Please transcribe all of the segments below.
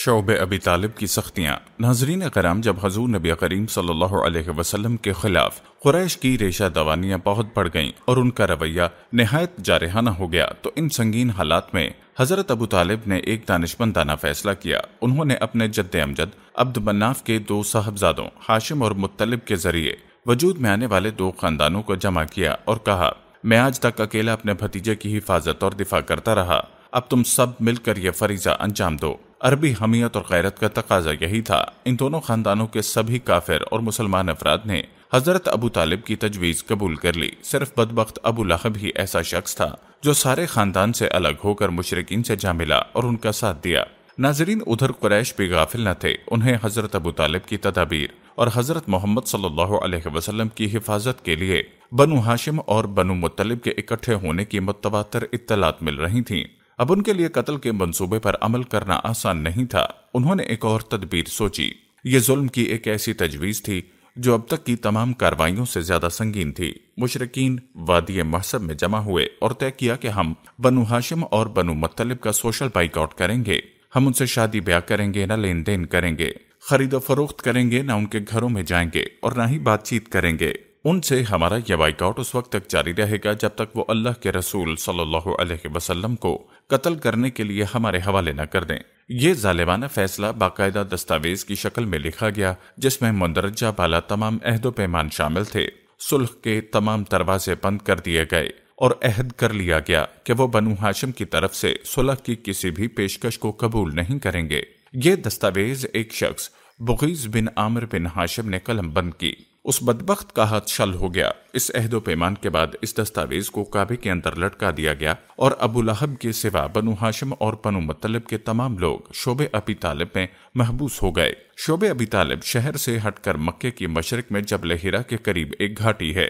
शोब अबी तालब की सख्तियाँ नाजरीन कराम जब हजूर नबी करीम सल्लल्लाहु के खिलाफ कुरैश की रेशा दवानियाँ बहुत बढ़ गईं और उनका रवैया नहायत जारहाना हो गया तो इन संगीन हालात में हज़रत अबू तालिब ने एक दानशमंदाना फैसला किया उन्होंने अपने जद्द अमजद अब्द मन्नाफ के दो साहबजादों हाशिम और मुतलब के जरिए वजूद में आने वाले दो खानदानों को जमा किया और कहा मैं आज तक अकेला अपने भतीजे की हिफाजत और दिफा करता रहा अब तुम सब मिलकर यह फरीजा अंजाम दो अरबी हमीयत और गैरत का तकाजा यही था इन दोनों खानदानों के सभी काफिर और मुसलमान अफराद ने हजरत अबू तालिब की तजवीज़ कबूल कर ली सिर्फ बदबख्त अबू लहब ही ऐसा शख्स था जो सारे खानदान से अलग होकर मुशरकिन से जा मिला और उनका साथ दिया नाजरीन उधर कुरैश भी गाफिल न थे उन्हें हजरत अबू तालिब की तदाबीर और हजरत मोहम्मद सल्लाम की हिफाजत के लिए बनु हाशिम और बनु मुतलिब के इकट्ठे होने की मतवातर इतलात मिल रही थीं अब उनके लिए कत्ल के मंसूबे पर अमल करना आसान नहीं था उन्होंने एक और तदबीर सोची ये जुल्म की एक ऐसी तजवीज़ थी जो अब तक की तमाम कार्रवाइयों से ज्यादा संगीन थी मुशरकिन वादी महसब में जमा हुए और तय किया कि हम बनु हाशिम और बनु मतलब का सोशल बाइकआउट करेंगे हम उनसे शादी ब्याह करेंगे न लेन देन करेंगे खरीदो फरोख्त करेंगे न उनके घरों में जाएंगे और न ही बातचीत करेंगे उनसे हमारा यह बाइकआउट उस वक्त तक जारी रहेगा जब तक वो अल्लाह के रसूल सल्लल्लाहु अलैहि वसल्लम को कत्ल करने के लिए हमारे हवाले न कर दें ये जालिमाना फैसला बाकायदा दस्तावेज की शक्ल में लिखा गया जिसमें मंदरजा बाला तमाम अहदो पैमान शामिल थे सुलह के तमाम दरवाजे बंद कर दिए गए और अहद कर लिया गया कि वो बनु हाशिम की तरफ से सुलह की किसी भी पेशकश को कबूल नहीं करेंगे ये दस्तावेज एक शख्स बुगीज बिन आमिर बिन हाशिम ने कलम बंद की उस बदबخت का हाथ शल हो गया इस अहदो पैमान के बाद इस दस्तावेज को काबे के अंदर लटका दिया गया और अबू लहब के सिवा बनु हाशिम और बनु मतलब के तमाम लोग शोबे अबी तालिब में महबूस हो गए शोबे अबी तालिब शहर से हटकर मक्के की मशरक में जबल हिरा के करीब एक घाटी है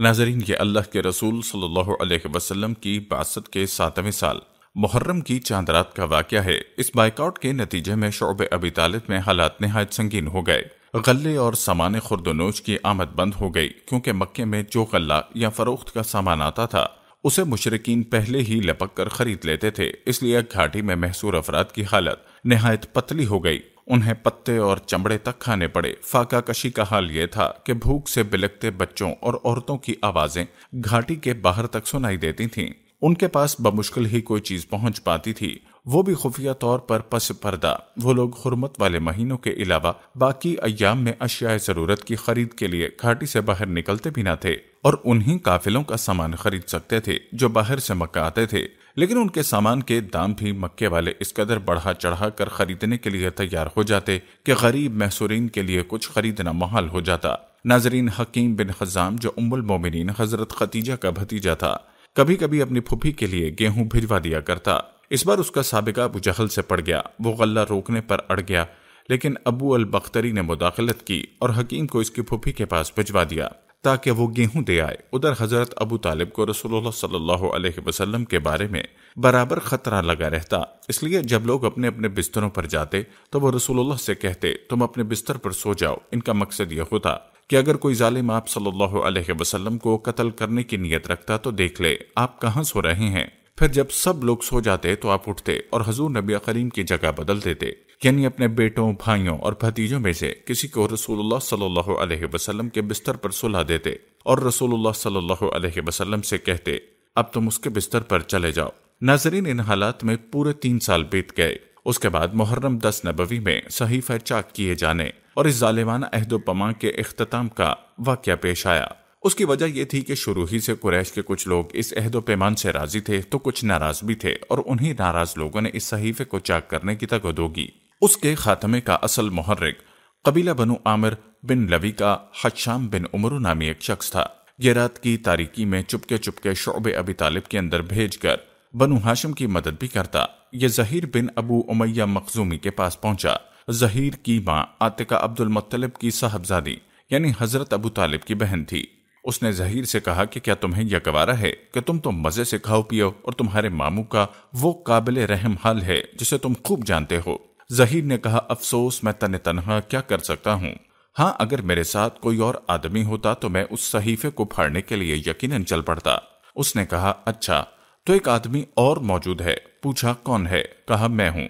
नाजरीन ये अल्लाह के रसूल सल्लल्लाहु अलैहि वसल्लम की बासत के सातवें साल मुहर्रम की चांद रात का वाक़ है इस बाइकआउट के नतीजे में शोब अबी तालिब में हालात नहायत संगीन हो गए गले और सामान खुर्दनोश की आमद बंद हो गई क्योंकि मक्के में जो गला या फरोख्त का सामान आता था उसे मुशरकिन पहले ही लपक कर खरीद लेते थे इसलिए घाटी में महसूर अफराद की हालत नहायत पतली हो गई उन्हें पत्ते और चमड़े तक खाने पड़े फाका कशी का हाल यह था कि भूख से बिलकते बच्चों और औरतों की आवाजें घाटी के बाहर तक सुनाई देती थीं उनके पास बमुश्किल ही कोई चीज पहुंच पाती थी वो भी खुफिया तौर पर पस पर्दा वो लोग हरमत वाले महीनों के अलावा बाकी अयाम में अशिया ज़रूरत की खरीद के लिए घाटी से बाहर निकलते भी ना थे और उन्हीं काफिलों का सामान खरीद सकते थे जो बाहर से मक्का आते थे लेकिन उनके सामान के दाम भी मक्के वाले इस कदर बढ़ा चढ़ा कर खरीदने के लिए तैयार हो जाते कि गरीब महसूरीन के लिए कुछ खरीदना महाल हो जाता नाजरीन हकीम बिन हजाम जो उम्मुल मोमिन हजरत खतीजा का भतीजा था कभी कभी अपनी फुफी के लिए गेहूं भिजवा दिया करता इस बार उसका सबका अबू जहल से पड़ गया वो गल्ला रोकने पर अड़ गया लेकिन अबू अल बख्तरी ने मुदाखलत की और हकीम को इसकी फूफी के पास भिजवा दिया ताकि वो गेहूं दे आए उधर हजरत अबू तालिब को रसोल्ला अलैहि वसल्लम के बारे में बराबर खतरा लगा रहता इसलिए जब लोग अपने अपने बिस्तरों पर जाते तो वो रसोल्ला से कहते तुम अपने बिस्तर पर सो जाओ इनका मकसद यह होता कि अगर कोई जालिम आप सल्लल्लाहु अलैहि वसल्लम को कत्ल करने की नीयत रखता तो देख ले आप कहाँ सो रहे हैं फिर जब सब लोग सो जाते तो आप उठते और हजूर नबी करीम की जगह बदल देते यानी अपने बेटों भाइयों और भतीजों में से किसी को रसूलुल्लाह सल्लल्लाहु अलैहि वसल्लम के बिस्तर पर सुलह देते और रसूलुल्लाह सल्लल्लाहु अलैहि वसल्लम से कहते अब तुम उसके बिस्तर पर चले जाओ नाजरीन इन हालात में पूरे तीन साल बीत गए उसके बाद मुहर्रम दस नबवी में सहीफा चाक किए जाने और इस जालिमाना अहदोपमा के अख्ताम का वाक्य पेश आया उसकी वजह यह थी कि शुरू ही से कुरैश के कुछ लोग इस अहद पैमान से राजी थे तो कुछ नाराज भी थे और उन्हीं नाराज लोगों ने इस सहीफे को चाक करने की तकदो उसके खात्मे का असल महर्रिक कबीला बनु आमिर बिन लवी का हशाम बिन उमर नामी एक शख्स था ये रात की तारीकी में चुपके चुपके शोब अबी तालिब के अंदर भेज कर बनु हाशिम की मदद भी करता ये जहीर बिन अबू उमैया मखजूमी के पास पहुंचा जहीर की माँ आतिका अब्दुल मतलब की साहबजादी यानी हजरत अबू तालिब की बहन थी उसने जहीर से कहा कि क्या तुम्हें यह गवारा है कि तुम तो मजे से खाओ पियो और तुम्हारे मामू का वो काबिल रहम हल है जिसे तुम खूब जानते हो जहीर ने कहा अफसोस मैं तन तनहा क्या कर सकता हूँ हाँ अगर मेरे साथ कोई और आदमी होता तो मैं उस सहीफे को फाड़ने के लिए यकीनन चल पड़ता उसने कहा अच्छा तो एक आदमी और मौजूद है पूछा कौन है कहा मैं हूँ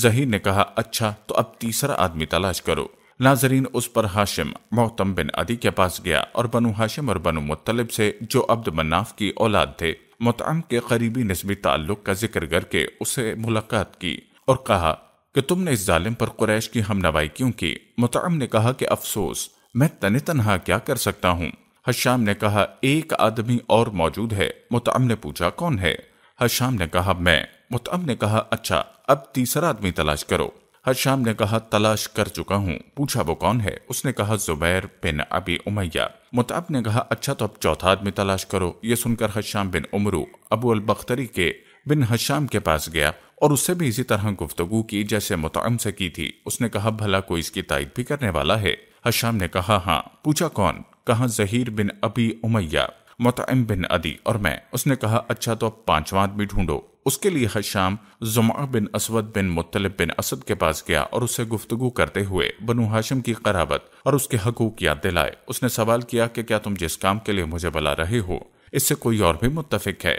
जहीर ने कहा अच्छा तो अब तीसरा आदमी तलाश करो नाजरीन उस पर हाशिम मोहतम बिन अदी के पास गया और बनु हाशिम और बनु मुतलब से जो अब्द मनाफ की औलाद थे मुतम के करीबी नस्बी ताल्लुक का जिक्र करके उसे मुलाकात की और कहा कि तुमने इस जालिम पर कुरैश की हमनवाई क्यों की मुतम ने कहा कि अफसोस मैं तन तनहा क्या कर सकता हूँ हश्याम ने कहा एक आदमी और मौजूद है मुतम ने पूछा कौन है हश्याम ने कहा मैं मुतम ने कहा अच्छा अब तीसरा आदमी तलाश करो हशाम ने कहा तलाश कर चुका हूँ पूछा वो कौन है उसने कहा जुबैर बिन अबी उमैया मुताब ने कहा अच्छा तो अब चौथा आदमी तलाश करो ये सुनकर हशाम बिन उमरू अबू अल बख्तरी के बिन हशाम के पास गया और उससे भी इसी तरह गुफ्तगु की जैसे मुतम से की थी उसने कहा भला कोई इसकी तायद भी करने वाला है हशाम ने कहा हाँ पूछा कौन कहा जहीर बिन अबी उमैया मतम बिन अदी और मैं उसने कहा अच्छा तो अब पांचवा आदमी ढूंढो उसके लिए शाम जुमा बिन असवद बिन मुतलब बिन असद के पास गया और उससे गुफ्तगु करते हुए बनु हाशिम की कराबत और उसके हकूक याद दिलाए उसने सवाल किया कि क्या तुम जिस काम के लिए मुझे बुला रहे हो इससे कोई और भी मुतफिक है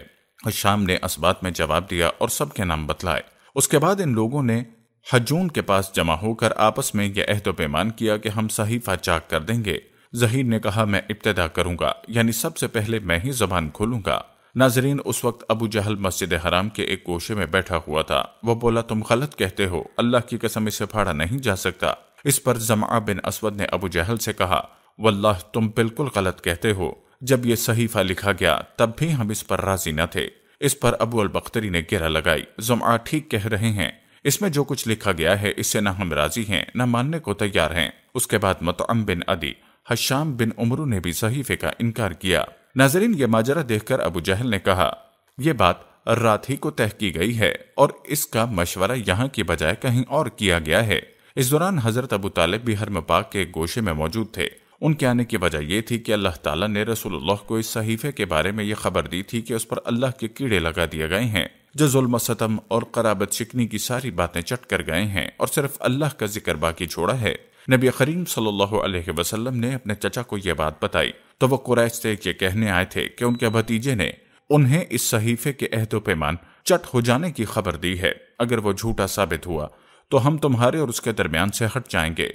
हशाम ने असबात में जवाब दिया और सबके नाम बतलाए उसके बाद इन लोगों ने हजून के पास जमा होकर आपस में यह अहदोपैमान पैमान किया कि हम सहीफा चाक कर देंगे जहीर ने कहा मैं इब्तदा करूंगा यानी सबसे पहले मैं ही जबान खोलूंगा नाजरीन उस वक्त अबू जहल मस्जिद हराम के एक गोशे में बैठा हुआ था वह बोला तुम गलत कहते हो अल्लाह की कसम इसे फाड़ा नहीं जा सकता इस पर जमा बिन असवद ने अबू जहल से कहा वल्लाह तुम बिल्कुल गलत कहते हो जब ये सहीफा लिखा गया तब भी हम इस पर राजी न थे इस पर अबू अल बख्तरी ने गिरा लगाई जुमा ठीक कह रहे हैं इसमें जो कुछ लिखा गया है इससे न हम राजी हैं न मानने को तैयार हैं उसके बाद मतअम बिन अदी हशाम बिन उमरू ने भी सहीफे का इनकार किया नाजरीन ये माजरा देखकर अबू जहल ने कहा यह बात रात ही को तय की गई है और इसका मशवरा यहाँ की बजाय कहीं और किया गया है इस दौरान हजरत अबू तालिब भी हरम पाक के गोशे में मौजूद थे उनके आने की वजह यह थी कि अल्लाह ताला ने रसूलुल्लाह को इस सहीफे के बारे में यह खबर दी थी कि उस पर अल्लाह के कीड़े लगा दिए गए हैं जो जुल्म सतम और कराबत शिकनी की सारी बातें चट कर गए हैं और सिर्फ अल्लाह का जिक्र बाकी छोड़ा है नबी करीम सल्लल्लाहु अलैहि वसल्लम ने अपने चचा को यह बात बताई तो वह कुरैश से ये कहने आए थे कि उनके भतीजे ने उन्हें इस सहीफे के अहदो पैमान चट हो जाने की खबर दी है अगर वो झूठा साबित हुआ तो हम तुम्हारे और उसके दरमियान से हट जाएंगे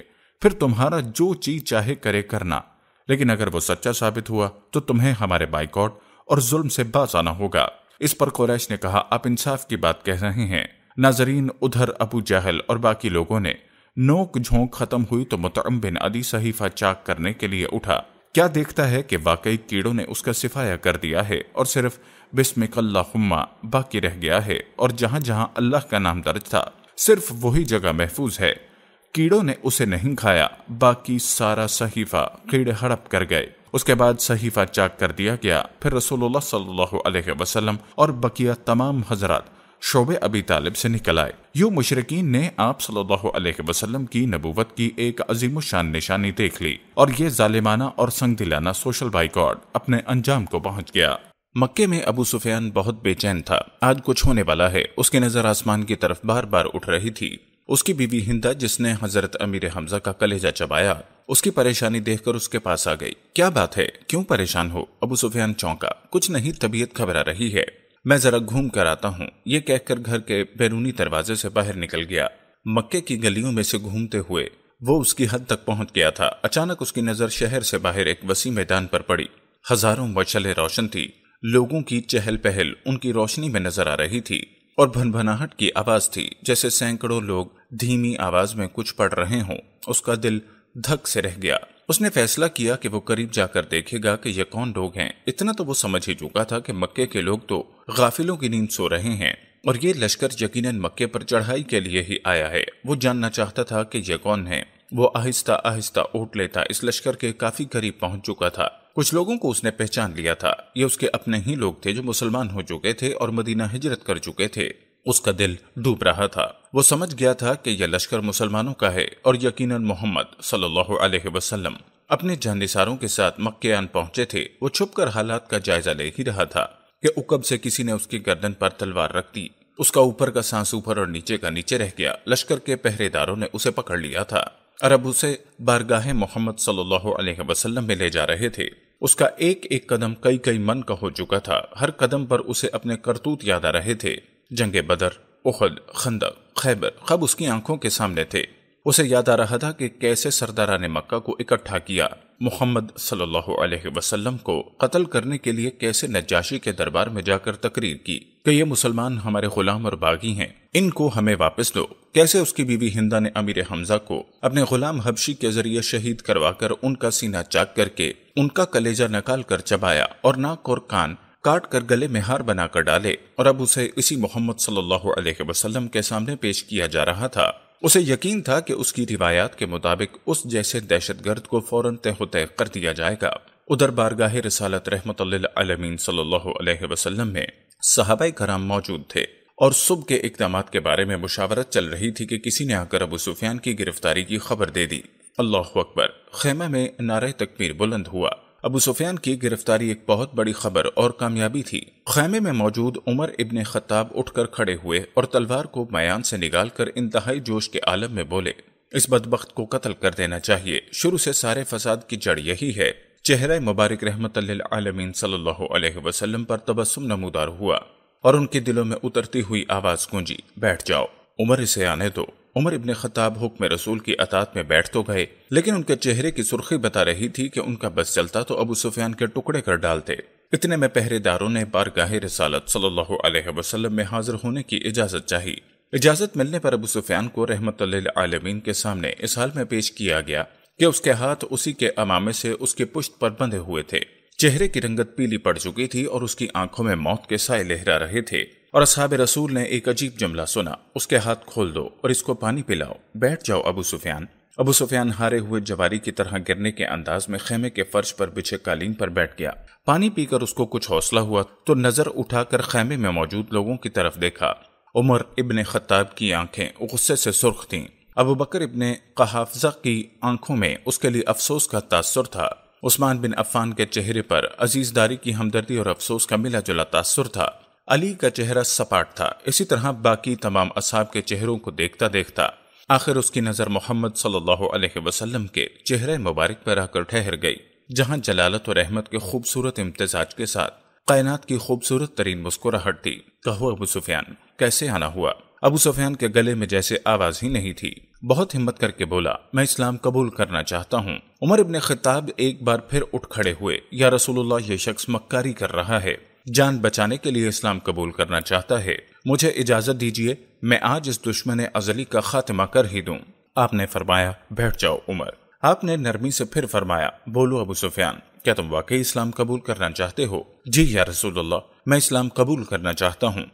फिर तुम्हारा जो चीज चाहे करे करना लेकिन अगर वो सच्चा साबित हुआ तो तुम्हें हमारे बाइकआउट और जुल्म से बाज आना होगा इस पर कुरैश ने कहा आप इंसाफ की बात कह रहे हैं नाजरीन उधर अबू जहल और बाकी लोगों ने नोक झोंक खत्म हुई तो मुतम बिन अदी सहीफा चाक करने के लिए उठा क्या देखता है कि वाकई कीड़ों ने उसका सिफाया कर दिया है और सिर्फ बिस्मिकल्लाहुम्मा बाकी रह गया है और जहां जहां अल्लाह का नाम दर्ज था सिर्फ वही जगह महफूज है कीड़ों ने उसे नहीं खाया बाकी सारा सहीफा कीड़े हड़प कर गए उसके बाद सहीफा चाक कर दिया गया फिर रसूलुल्लाह सल्लल्लाहु अलैहि वसल्लम और बकिया तमाम हजरात शोब अबी तालिब से निकल आए यू मुशरकिन ने आप सल्लल्लाहु की नबूवत की एक अजीम शान निशानी देख ली और ये जालिमाना और संग दिलाना सोशल बाइकआउट अपने अंजाम को पहुँच गया मक्के में अबू सुफियान बहुत बेचैन था आज कुछ होने वाला है उसकी नज़र आसमान की तरफ बार बार उठ रही थी उसकी बीवी हिंदा जिसने हजरत अमीर हमजा का कलेजा चबाया उसकी परेशानी देखकर उसके पास आ गई क्या बात है क्यों परेशान हो अबू सुफियान चौंका कुछ नहीं तबीयत घबरा रही है मैं जरा घूम कर आता हूँ ये कहकर घर के बैरूनी दरवाजे से बाहर निकल गया मक्के की गलियों में से घूमते हुए वो उसकी हद तक पहुंच गया था अचानक उसकी नजर शहर से बाहर एक वसी मैदान पर पड़ी हजारों मशलें रोशन थी लोगों की चहल पहल उनकी रोशनी में नजर आ रही थी और भनभनाहट की आवाज थी जैसे सैकड़ों लोग धीमी आवाज में कुछ पढ़ रहे हों उसका दिल धक से रह गया उसने फैसला किया कि वो करीब जाकर देखेगा कि ये कौन लोग हैं इतना तो वो समझ ही चुका था कि मक्के के लोग तो गाफिलों की नींद सो रहे हैं और ये लश्कर यकीनन मक्के पर चढ़ाई के लिए ही आया है वो जानना चाहता था कि ये कौन है वो आहिस्ता आहिस्ता ओट लेता इस लश्कर के काफी करीब पहुंच चुका था कुछ लोगों को उसने पहचान लिया था ये उसके अपने ही लोग थे जो मुसलमान हो चुके थे और मदीना हिजरत कर चुके थे उसका दिल डूब रहा था वो समझ गया था कि यह लश्कर मुसलमानों का है और यकीनन मोहम्मद सल्लल्लाहु अलैहि वसल्लम अपने जानसारों के साथ आन पहुंचे थे वो छुपकर हालात का जायजा ले ही रहा था कि उकब से किसी ने उसकी गर्दन पर तलवार रख दी उसका ऊपर का सांस ऊपर और नीचे का नीचे रह गया लश्कर के पहरेदारों ने उसे पकड़ लिया था अरब उसे बारगाह मोहम्मद सल्लल्लाहु अलैहि वसल्लम में ले जा रहे थे उसका एक एक कदम कई कई मन का हो चुका था हर कदम पर उसे अपने करतूत याद आ रहे थे जंग बदर उहद खंदक खैबर खब उसकी आंखों के सामने थे उसे याद आ रहा था कि कैसे सरदारा ने मक्का को इकट्ठा किया मोहम्मद सल्लल्लाहु अलैहि वसल्लम को कत्ल करने के लिए कैसे नजाशी के दरबार में जाकर तकरीर की कि ये मुसलमान हमारे गुलाम और बागी हैं इनको हमें वापस दो कैसे उसकी बीवी हिंदा ने अमीर हमजा को अपने गुलाम हबशी के जरिए शहीद करवाकर उनका सीना चाक करके उनका कलेजा निकाल कर चबाया और नाक और कान काट कर गले में हार बनाकर डाले और अब उसे इसी मोहम्मद सल्लल्लाहु अलैहि वसल्लम के सामने पेश किया जा रहा था उसे यकीन था कि उसकी रिवायात के मुताबिक उस जैसे दहशतगर्द को फौरन तह तय कर दिया जाएगा उधर बारगाह रसालत रहमत आलमीन सल्लल्लाहु अलैहि वसल्लम में साहब कराम मौजूद थे और सुबह के इकदाम के बारे में मुशावरत चल रही थी कि किसी ने आकर अबू सुफियान की गिरफ्तारी की खबर दे दी अल्लाह अकबर खेमा में नारे तकबीर बुलंद हुआ अबू सुफियान की गिरफ्तारी एक बहुत बड़ी खबर और कामयाबी थी खैमे में मौजूद उमर इबन खत्ताब उठकर खड़े हुए और तलवार को मयान से निकाल कर इंतहाई जोश के आलम में बोले इस बदबख्त को कत्ल कर देना चाहिए शुरू से सारे फसाद की जड़ यही है चेहरा मुबारक रहमत आलमीन सल्लल्लाहु अलैहि वसल्लम पर तबस्सुम नमूदार हुआ और उनके दिलों में उतरती हुई आवाज गूंजी बैठ जाओ उमर इसे आने दो उमर इबन खताब हुक्म रसूल की अतात में बैठ तो गए लेकिन उनके चेहरे की सुर्खी बता रही थी कि उनका बस चलता तो अबू सुफियान के टुकड़े कर डालते इतने में पहरेदारों ने बारगाह रसालत सल्लल्लाहु अलैहि वसल्लम में हाजिर होने की इजाज़त चाही इजाज़त मिलने पर अबू सुफियान को रहमत आलमीन के सामने इस हाल में पेश किया गया कि उसके हाथ उसी के अमामे से उसके पुश्त पर बंधे हुए थे चेहरे की रंगत पीली पड़ चुकी थी और उसकी आंखों में मौत के साय लहरा रहे थे और असहाब रसूल ने एक अजीब जुमला सुना उसके हाथ खोल दो और इसको पानी पिलाओ बैठ जाओ अबू सुफियान अबू सुफियान हारे हुए जवारी की तरह गिरने के अंदाज में खेमे के फर्श पर बिछे कालीन पर बैठ गया पानी पीकर उसको कुछ हौसला हुआ तो नजर उठाकर खेमे में मौजूद लोगों की तरफ देखा उमर इबन खत्ताब की आंखें गुस्से से सुर्ख थीं अबू बकर इब्न कहाफजा की आंखों में उसके लिए अफसोस का तासुर था उस्मान बिन अफान के चेहरे पर अजीजदारी की हमदर्दी और अफसोस का मिला जुला तासर था अली का चेहरा सपाट था इसी तरह बाकी तमाम असाब के चेहरों को देखता देखता आखिर उसकी नज़र मोहम्मद सल्लल्लाहु अलैहि वसल्लम के चेहरे मुबारक पर आकर ठहर गई जहां जलालत और रहमत के खूबसूरत इम्तजाज के साथ कायनात की खूबसूरत तरीन मुस्कुराहट थी कहो अबू सुफियान कैसे आना हुआ अबू सुफियान के गले में जैसे आवाज ही नहीं थी बहुत हिम्मत करके बोला मैं इस्लाम कबूल करना चाहता हूँ उमर इबन खिताब एक बार फिर उठ खड़े हुए या रसूलुल्लाह ये शख्स मक्कारी कर रहा है जान बचाने के लिए इस्लाम कबूल करना चाहता है मुझे इजाजत दीजिए मैं आज इस दुश्मन अजली का खात्मा कर ही दूं आपने फरमाया बैठ जाओ उमर आपने नरमी से फिर फरमाया बोलो अबू सुफियान क्या तुम वाकई इस्लाम कबूल करना चाहते हो जी या रसूलुल्लाह मैं इस्लाम कबूल करना चाहता हूँ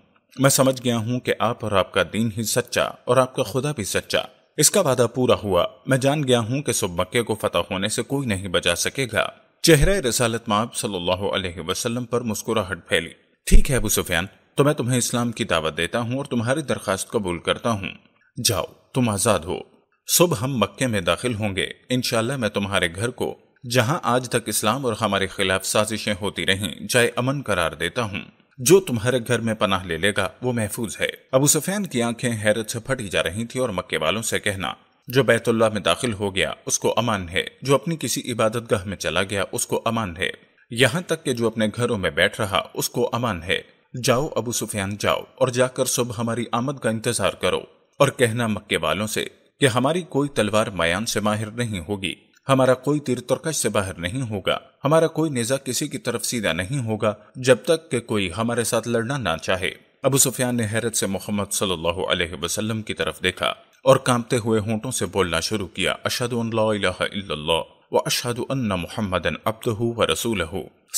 मैं समझ गया हूँ कि आप और आपका दीन ही सच्चा और आपका खुदा भी सच्चा इसका वादा पूरा हुआ मैं जान गया हूँ कि सुब मक्के को फतह होने से कोई नहीं बचा सकेगा चेहरा रसालत माब सल्लल्लाहु पर मुस्कुराहट फैली ठीक है अबू सुफियान तो मैं तुम्हें इस्लाम की दावत देता हूँ और तुम्हारी दरखास्त कबूल करता हूँ जाओ तुम आजाद हो सुबह हम मक्के में दाखिल होंगे इनशाला मैं तुम्हारे घर को जहाँ आज तक इस्लाम और हमारे खिलाफ साजिशें होती रहीं जाए अमन करार देता हूँ जो तुम्हारे घर में पनाह ले लेगा वो महफूज है अबू सफैन की आंखें हैरत से फटी जा रही थी और मक्के वालों से कहना जो बैतुल्ला में दाखिल हो गया उसको अमान है जो अपनी किसी इबादत गाह में चला गया उसको अमान है यहाँ तक कि जो अपने घरों में बैठ रहा उसको अमान है जाओ अबू सुफियान जाओ और जाकर सुबह हमारी आमद का इंतजार करो और कहना मक्के वालों से कि हमारी कोई तलवार मयान से माहिर नहीं होगी हमारा कोई तीर तुर्कश से बाहर नहीं होगा हमारा कोई निजा किसी की तरफ सीधा नहीं होगा जब तक के कोई हमारे साथ लड़ना ना चाहे अबू सुफियान ने हैरत से मोहम्मद सल्लल्लाहु अलैहि वसल्लम की तरफ देखा और कांपते हुए होंठों से बोलना शुरू किया अशद व अशद मोहम्मदन अब्दू व रसूल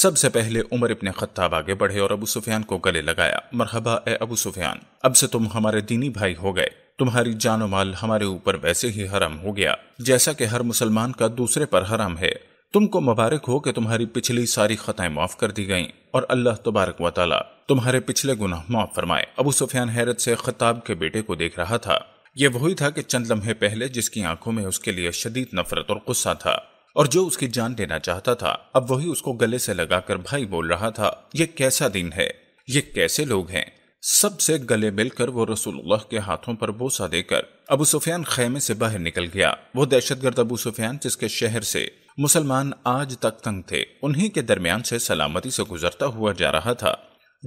सबसे पहले उमर अपने खत्ताब आगे बढ़े और अबू सुफियान को गले लगाया मरहबा ए अबू सुफियान अब से तुम हमारे दीनी भाई हो गए तुम्हारी जान माल हमारे ऊपर वैसे ही हराम हो गया जैसा कि हर मुसलमान का दूसरे पर हराम है तुमको मुबारक हो कि तुम्हारी पिछली सारी खतें माफ कर दी गईं और अल्लाह तबारक वाली तुम्हारे पिछले गुनाह माफ फरमाए अबू सुफियान हैरत से खताब के बेटे को देख रहा था यह वही था कि चंद लम्हे पहले जिसकी आंखों में उसके लिए शदीद नफरत और गुस्सा था और जो उसकी जान लेना चाहता था अब वही उसको गले से लगाकर भाई बोल रहा था ये कैसा दिन है ये कैसे लोग हैं सबसे गले मिलकर वो रसुल्लाह के हाथों पर बोसा देकर अबू सुफियान खैमे से बाहर निकल गया वो दहशतगर्द अबू सुफियान जिसके शहर से मुसलमान आज तक तंग थे उन्हीं के दरमियान से सलामती से गुजरता हुआ जा रहा था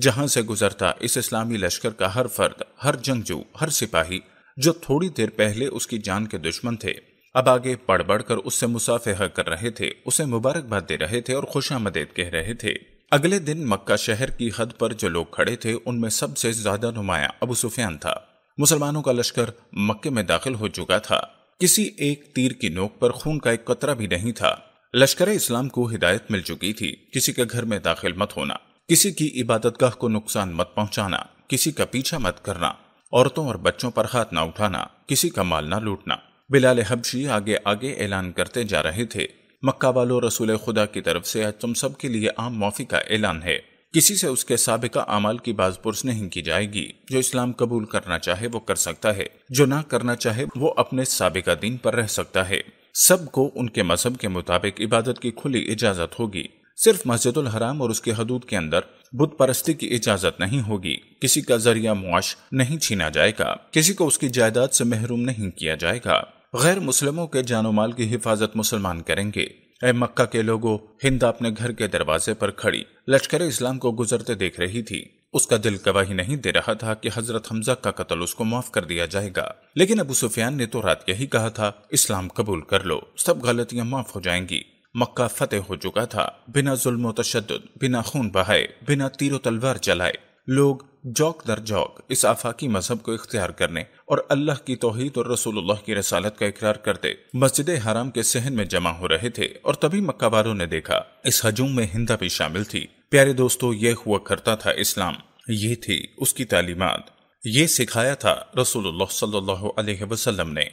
जहां से गुजरता इस इस्लामी लश्कर का हर फर्द हर जंगजू हर सिपाही जो थोड़ी देर पहले उसकी जान के दुश्मन थे अब आगे बढ़ बढ़कर उससे मुसाफह कर रहे थे उसे मुबारकबाद दे रहे थे और खुशामदेद कह रहे थे अगले दिन मक्का शहर की हद पर जो लोग खड़े थे उनमें सबसे ज्यादा नुमाया अबू सुफियान था मुसलमानों का लश्कर मक्के में दाखिल हो चुका था किसी एक तीर की नोक पर खून का एक कतरा भी नहीं था लश्कर इस्लाम को हिदायत मिल चुकी थी किसी के घर में दाखिल मत होना किसी की इबादतगाह को नुकसान मत पहुंचाना किसी का पीछा मत करना औरतों और बच्चों पर हाथ न उठाना किसी का माल न लूटना बिलाल हबशी आगे आगे ऐलान करते जा रहे थे मक्का वालो रसूल खुदा की तरफ से आज तुम सब के लिए आम माफी का ऐलान है किसी से उसके सबका अमाल की बाजपुरस नहीं की जाएगी जो इस्लाम कबूल करना चाहे वो कर सकता है जो ना करना चाहे वो अपने सबका दिन पर रह सकता है सबको उनके मजहब के मुताबिक इबादत की खुली इजाजत होगी सिर्फ मस्जिद हराम और उसके हदूद के अंदर बुत परस्ती की इजाजत नहीं होगी किसी का जरिया मुआश नहीं छीना जाएगा किसी को उसकी जायदाद से महरूम नहीं किया जाएगा गैर मुसलमों के जानो माल की हिफाजत मुसलमान करेंगे ए मक्का के लोगों हिंद अपने घर के दरवाजे पर खड़ी लश्कर इस्लाम को गुजरते देख रही थी उसका दिल गवाही नहीं दे रहा था कि हजरत हमजा का कत्ल उसको माफ कर दिया जाएगा लेकिन अबू सुफियान ने तो रात यही कहा था इस्लाम कबूल कर लो सब गलतियां माफ हो जाएंगी मक्का फतेह हो चुका था बिना जुल्म तशद बिना खून बहाए बिना तीर तलवार चलाए लोग जौक दर जौक इस आफाकी मजहब को इख्तियार करने और अल्लाह की तोहहीद और रसूलुल्लाह की रसालत का इकरार करते मस्जिद हराम के सहन में जमा हो रहे थे और तभी मक्का वालों ने देखा इस हजूम में हिंदा भी शामिल थी प्यारे दोस्तों यह हुआ करता था इस्लाम ये थी उसकी तालीमत ये सिखाया था रसूलुल्लाह सल्लल्लाहु अलैहि वसल्लम ने